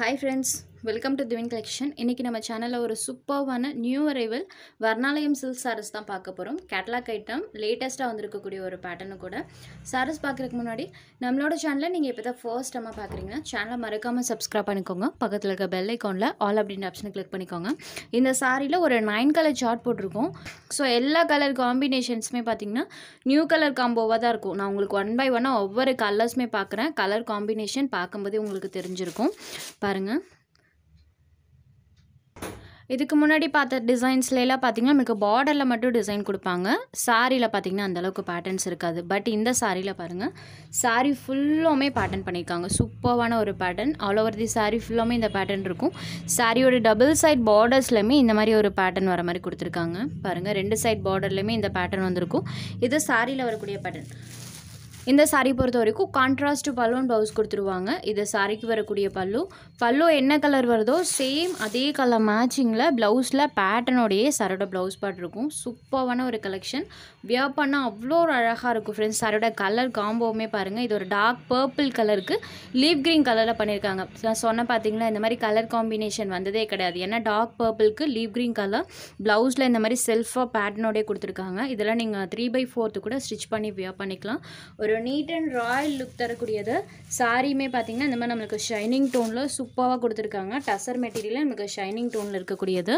Hi friends. Welcome to திவின் collection இன்றைக்கி நம்ம சேனலில் ஒரு சூப்பர்வான new arrival Varnalayam silk saris தான் பார்க்க போகிறோம் கேட்லாக் ஐட்டம் லேட்டஸ்ட்டாக வந்திருக்கக்கூடிய ஒரு பேட்டர்னு கூட சாரீஸ் பார்க்குறதுக்கு முன்னாடி நம்மளோட சேனலில் நீங்கள் இப்போ தான் ஃபர்ஸ்ட் டைமாக பார்க்குறீங்கன்னா சேனலை மறக்காமல் சப்ஸ்கிரைப் பண்ணிக்கோங்க பக்கத்தில் இருக்க பெல் ஐக்கானில் ஆல் அப்படின்ற ஆப்ஷனை கிளிக் பண்ணிக்கோங்க இந்த சாரியில் ஒரு நைன் கலர் சார்ட் போட்டிருக்கோம் ஸோ எல்லா கலர் காம்பினேஷன்ஸுமே பார்த்திங்கன்னா நியூ கலர் காம்போவாக தான் இருக்கும் நான் உங்களுக்கு ஒன் பை ஒன்னாக ஒவ்வொரு கலர்ஸுமே பார்க்குறேன் கலர் காம்பினேஷன் பார்க்கும்போதே உங்களுக்கு தெரிஞ்சிருக்கும் பாருங்கள் இதுக்கு முன்னாடி பார்த்த டிசைன்ஸ்லாம் பார்த்தீங்கன்னா நமக்கு பார்டரில் மட்டும் டிசைன் கொடுப்பாங்க சாரியில் பார்த்திங்கன்னா அந்தளவுக்கு பேட்டர்ன்ஸ் இருக்காது பட் இந்த சாரியில் பாருங்கள் சாரி ஃபுல்லுமே பேட்டர்ன் பண்ணியிருக்காங்க சூப்பரான ஒரு pattern all over the sari ஃபுல்லுமே இந்த பேட்டர்ன் இருக்கும் சாரியோட டபுள் சைட் பார்டர்ஸ்லையுமே இந்த மாதிரி ஒரு பேட்டர்ன் வர மாதிரி கொடுத்துருக்காங்க பாருங்கள் ரெண்டு சைட் பார்டர்லையுமே இந்த பேட்டர்ன் வந்திருக்கும் இது சாரியில் வரக்கூடிய பேட்டர்ன் இந்த சாரி பொறுத்த வரைக்கும் கான்ட்ராஸ்ட் பல்லுன்னு ப்ளவுஸ் கொடுத்துருவாங்க இது சாரிக்கு வரக்கூடிய பல்லு பல்லு என்ன கலர் வருதோ சேம் அதே கலர் மேட்சிங்கில் ப்ளவுஸில் பேட்டர்னோடைய சாரோட ப்ளவுஸ் பாட் இருக்கும் சூப்பரான ஒரு கலெக்ஷன் வியர் பண்ணால் அவ்வளோ ஒரு அழகாக இருக்கும் ஃப்ரெண்ட்ஸ் சாரோட கலர் காம்போவுமே பாருங்கள் இது ஒரு டார்க் பர்பிள் கலருக்கு லீவ் க்ரீன் கலரில் பண்ணியிருக்காங்க நான் சொன்ன பார்த்தீங்கன்னா இந்த மாதிரி கலர் காம்பினேஷன் வந்ததே கிடையாது ஏன்னா டார்க் பர்பிளுக்கு லீவ் க்ரீன் கலர் ப்ளவுஸில் இந்த மாதிரி செல்ஃபாக பேட்டர்னோடய கொடுத்துருக்காங்க இதெல்லாம் நீங்கள் த்ரீ பை ஃபோர்த்து கூட ஸ்டிச் பண்ணி வியர் பண்ணிக்கலாம் ஒரு ஒரு நீட் அண்ட் ராயல் லுக் தரக்கூடியது சாரியுமே பார்த்தீங்கன்னா இந்த மாதிரி நம்மளுக்கு ஷைனிங் டோனில் சூப்பராக கொடுத்துருக்காங்க டசர் மெட்டீரியலில் நமக்கு ஷைனிங் டோனில் இருக்கக்கூடியது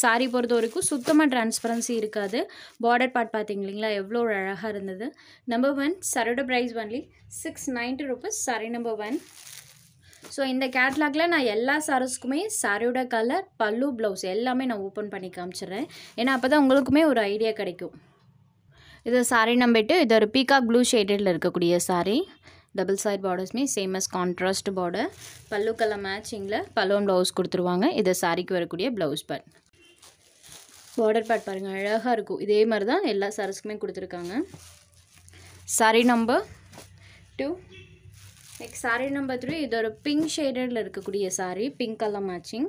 சாரி பொறுத்த வரைக்கும் சுத்தமாக டிரான்ஸ்பரன்சி இருக்காது பார்டர் பார்ட் பார்த்திங்க இல்லைங்களா எவ்வளோ அழகாக இருந்தது நம்பர் ஒன் சரோட price only six ninety rupees sari number one so இந்த கேட்லாகில் நான் எல்லா சாரீஸ்க்குமே சாரியோட கலர் பல்லு ப்ளவுஸ் எல்லாமே நான் ஓப்பன் பண்ணி காமிச்சிடுறேன் ஏன்னா அப்போ தான் உங்களுக்குமே ஒரு ஐடியா கிடைக்கும் இது சாரீ நம்பிட்டு இது ஒரு பீகாக் ப்ளூ ஷேடில் இருக்கக்கூடிய சாரீ டபுள் சைட் பார்டர்ஸ்மே same as contrast border pallu colour மேட்சிங்கில் பல்லுவன் ப்ளவுஸ் கொடுத்துருவாங்க இது சாரீக்கு வரக்கூடிய ப்ளவுஸ் பட் பார்டர் பார்ட் பாருங்கள் அழகாக இருக்கும் இதே மாதிரி தான் எல்லா சாரீஸ்க்குமே கொடுத்துருக்காங்க sari number two next sari number three இது ஒரு பிங்க் ஷேடில் இருக்கக்கூடிய சாரீ பிங்க் கலர் மேட்சிங்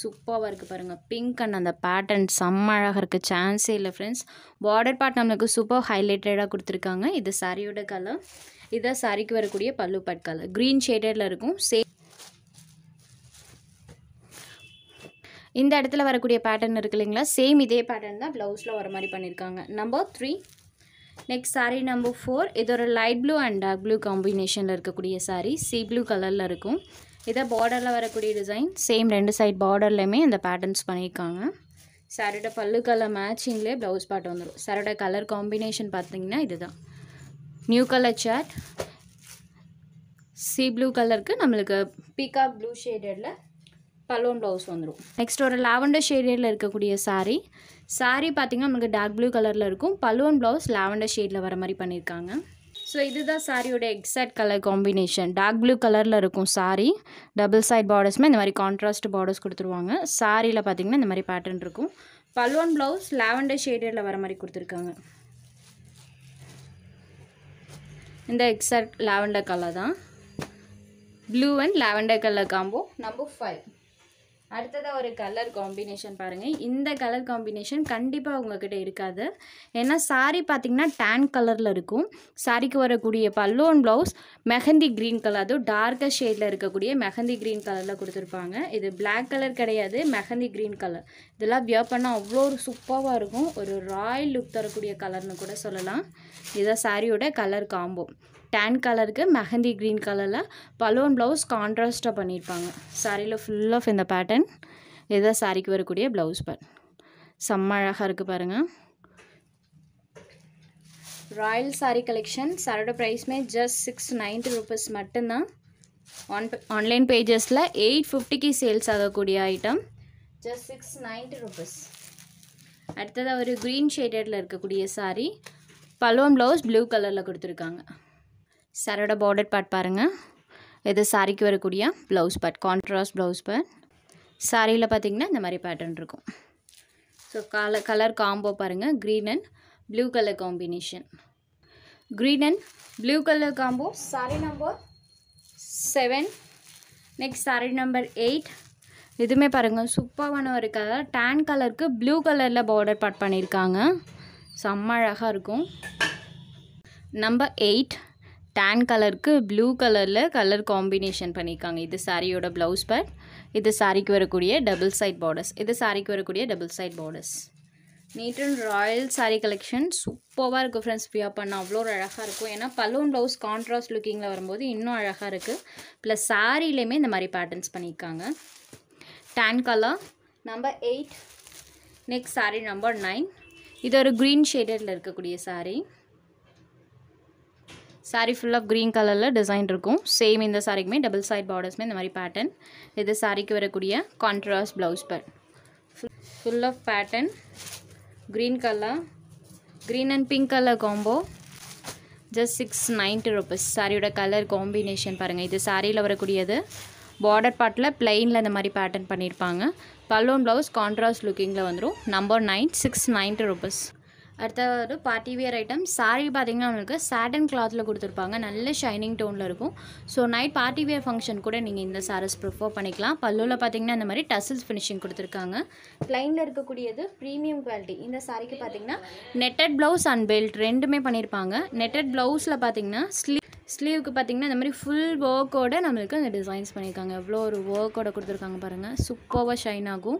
சூப்பராக இருக்குது பாருங்கள் பிங்க் அண்ட் அந்த பேட்டர்ன் செம்ம அழகாக இருக்க சான்ஸே இல்லை ஃப்ரெண்ட்ஸ் பார்டர் பார்ட் நம்மளுக்கு சூப்பர் ஹைலைட்டடாக கொடுத்துருக்காங்க இது சாரியோட கலர் இதுதான் சாரிக்கு வரக்கூடிய பல்லு பட் கலர் க்ரீன் ஷேடடில் இருக்கும் சே இந்த இடத்துல வரக்கூடிய பேட்டர்ன் இருக்கு இல்லைங்களா சேம் இதே பேட்டர்ன் தான் ப்ளவுஸில் வர மாதிரி பண்ணியிருக்காங்க number three next sari number four இது ஒரு light blue and dark blue காம்பினேஷனில் இருக்கக்கூடிய சாரீ சி ப்ளூ கலரில் இருக்கும் இதை பார்டரில் வரக்கூடிய டிசைன் சேம் ரெண்டு சைட் பார்டர்லேயுமே இந்த பேட்டர்ன்ஸ் பண்ணியிருக்காங்க சரட பல்லு கலர் மேட்சிங்லேயே ப்ளவுஸ் பாட்டு வந்துடும் சாரோட கலர் காம்பினேஷன் பார்த்தீங்கன்னா இதுதான் new colour shade sea blue கலருக்கு நம்மளுக்கு பீகாக் ப்ளூ ஷேடடில் பல்லோன் ப்ளவுஸ் வந்துடும் நெக்ஸ்ட் ஒரு லாவெண்டர் ஷேடில் இருக்கக்கூடிய சாரீ சாரீ பார்த்திங்கன்னா நம்மளுக்கு டார்க் ப்ளூ கலரில் இருக்கும் பலோன் ப்ளவுஸ் லாவெண்டர் ஷேடில் வர மாதிரி பண்ணியிருக்காங்க ஸோ இதுதான் சாரியோட exact colour combination dark blue கலரில் இருக்கும் சாரி டபுள் சைட் பார்டர்ஸ்மே இந்த மாதிரி கான்ட்ராஸ்ட் பார்டர்ஸ் கொடுத்துருவாங்க சாரியில் பார்த்தீங்கன்னா இந்த மாதிரி பேட்டர்ன் இருக்கும் பல்வான் ப்ளவுஸ் லாவெண்டர் ஷேடில் வர மாதிரி கொடுத்துருக்காங்க இந்த எக்ஸாக்ட் லாவெண்டர் கலர் தான் blue and lavender colour combo number five அடுத்ததாக ஒரு கலர் காம்பினேஷன் பாருங்கள் இந்த கலர் காம்பினேஷன் கண்டிப்பாக உங்கள்கிட்ட இருக்காது ஏன்னா சாரி பார்த்திங்கன்னா டேன் கலரில் இருக்கும் சாரிக்கு வரக்கூடிய pallu and blouse mehndi green colour அதுவும் டார்க்கர் ஷேடில் இருக்கக்கூடிய மெஹந்தி க்ரீன் கலரில் கொடுத்துருப்பாங்க இது பிளாக் கலர் கிடையாது மெஹந்தி க்ரீன் கலர் இதெல்லாம் வியர் பண்ணால் அவ்வளோ ஒரு சூப்பராக இருக்கும் ஒரு ராயல் லுக் தரக்கூடிய கலர்னு கூட சொல்லலாம் இதுதான் சாரியோட கலர் காம்போ டேன் கலருக்கு மெஹந்தி க்ரீன் கலரில் பலோன் ப்ளவுஸ் கான்ட்ராஸ்ட்டாக பண்ணியிருப்பாங்க சாரியில் ஃபுல் ஆஃப் இந்த பேட்டர்ன் இதுதான் சாரிக்கு வரக்கூடிய ப்ளவுஸ் பேட் செம்ம அழகாக இருக்குது பாருங்கள் ராயல் சாரி கலெக்ஷன் சாரோட ப்ரைஸ்மே ஜஸ்ட் சிக்ஸ் நைன்ட்டி ருபீஸ் மட்டும்தான் ஆன் ஆன்லைன் பேஜஸில் எயிட் ஃபிஃப்டிக்கு சேல்ஸ் ஆகக்கூடிய item just six ninety rupees அடுத்ததாக ஒரு க்ரீன் ஷேடடில் இருக்கக்கூடிய சாரீ பலோன் ப்ளவுஸ் ப்ளூ கலரில் கொடுத்துருக்காங்க சாரோட பார்டர் பார்ட் பாருங்கள் இது சாரிக்கு வரக்கூடிய blouse part contrast blouse part சாரியில் பார்த்தீங்கன்னா இந்த மாதிரி பேட்டர்ன் இருக்கும் ஸோ கலர் கலர் காம்போ பாருங்கள் green and blue colour combination green and blue colour combo sari number seven next sari number eight இதுவுமே பாருங்கள் சூப்பரான ஒரு கலர் டேன் கலருக்கு ப்ளூ கலரில் பார்டர் பாட் பண்ணியிருக்காங்க செம்ம அழகாக இருக்கும் நம்பர் எயிட் டேன் கலருக்கு ப்ளூ கலரில் கலர் காம்பினேஷன் பண்ணியிருக்காங்க இது சாரியோட ப்ளவுஸ் பேட் இது சாரிக்கு வரக்கூடிய டபுள் சைட் பார்டர்ஸ் இது சாரிக்கு வரக்கூடிய double side borders neat and royal sari collection சூப்பராக இருக்கும் ஃப்ரெண்ட்ஸ் பியா பண்ண அவ்வளோ அழகாக இருக்கும் ஏன்னா பலூன் ப்ளவுஸ் கான்ட்ராஸ்ட் லுக்கிங்கில் வரும்போது இன்னும் அழகாக இருக்குது ப்ளஸ் சாரிலையுமே இந்த மாதிரி பேட்டர்ன்ஸ் பண்ணியிருக்காங்க tan color number 8 next saree number 9 இது ஒரு green shadedல இருக்கக்கூடிய saree saree full of green colorல design இருக்கும் same இந்த sareeக்குமே double side bordersமே இந்த மாதிரி pattern இது sareeக்கு வரக்கூடிய contrast blouse part full of pattern green color green and pink color combo just six ninety rupees சாரியோட கலர் காம்பினேஷன் பாருங்கள் இது சாரியில் வரக்கூடியது பார்டர் பார்ட்டில் பிளெயினில் இந்த மாதிரி பேட்டர்ன் பண்ணியிருப்பாங்க பல்லோன் ப்ளவுஸ் கான்ட்ராஸ்ட் லுக்கிங்கில் வந்துடும் number nine six ninety rupees அடுத்தது பார்ட்டி வியர் ஐட்டம் சாரீ பார்த்தீங்கன்னா நம்மளுக்கு சாட்டன் கிளாத்தில் கொடுத்துருப்பாங்க நல்ல ஷைனிங் டோனில் இருக்கும் so night party wear function கூட நீங்கள் இந்த சாரீஸ் ப்ரிஃபர் பண்ணிக்கலாம் பல்லுவில் பார்த்தீங்கன்னா இந்த மாதிரி டசில்ஸ் ஃபினிஷிங் கொடுத்துருக்காங்க ப்ளைனில் இருக்கக்கூடியது ப்ரீமியம் குவாலிட்டி இந்த சாரீக்கு பார்த்தீங்கன்னா நெட்டட் ப்ளவுஸ் அண்ட் பெல்ட் ரெண்டுமே பண்ணியிருப்பாங்க நெட்டட் ப்ளவுஸில் பார்த்தீங்கன்னா ஸ்லீவ் ஸ்லீவுக்கு பார்த்திங்கன்னா இந்த மாதிரி ஃபுல் ஒர்க்கோடு நம்மளுக்கு அந்த டிசைன்ஸ் பண்ணியிருக்காங்க எவ்வளோ ஒரு ஒர்க்கோட கொடுத்துருக்காங்க பாருங்கள் சூப்பராக ஷைன் ஆகும்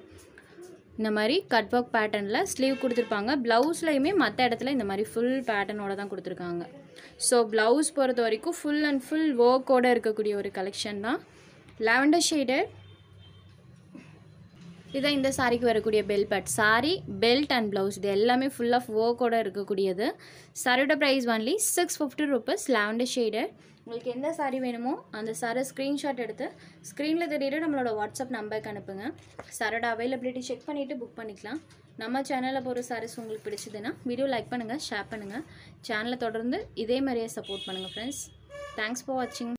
இந்த மாதிரி கட் ஒர்க் பேட்டர்னில் ஸ்லீவ் கொடுத்துருப்பாங்க ப்ளவுஸ்லையுமே மற்ற இடத்துல இந்த மாதிரி ஃபுல் பேட்டர்னோட தான் கொடுத்துருக்காங்க ஸோ ப்ளவுஸ் பொறுத்த வரைக்கும் ஃபுல் அண்ட் ஃபுல் ஒர்க்கோடு இருக்கக்கூடிய ஒரு கலெக்ஷன் தான் லாவெண்டர் ஷேடட் இதுதான் இந்த சாரிக்கு வரக்கூடிய பெல் பட் சாரி பெல்ட் அண்ட் ப்ளவுஸ் இது எல்லாமே ஃபுல் ஆஃப் ஒர்க்கோடு இருக்கக்கூடியது சாரியோட price only six fifty rupees lavender shade உங்களுக்கு எந்த சாரீ வேணுமோ அந்த சாரை ஸ்க்ரீன்ஷாட் எடுத்து ஸ்க்ரீனில் தெரியிற நம்மளோட வாட்ஸ்அப் நம்பருக்கு அனுப்புங்க சாரோட அவைலபிலிட்டி செக் பண்ணிவிட்டு புக் பண்ணிக்கலாம் நம்ம சேனலில் போகிற சாரீஸ் உங்களுக்கு பிடிச்சதுன்னா வீடியோ லைக் பண்ணுங்கள் ஷேர் பண்ணுங்கள் சேனலை தொடர்ந்து இதே மாதிரியே சப்போர்ட் பண்ணுங்கள் ஃப்ரெண்ட்ஸ் தேங்க்ஸ் ஃபார் வாட்சிங்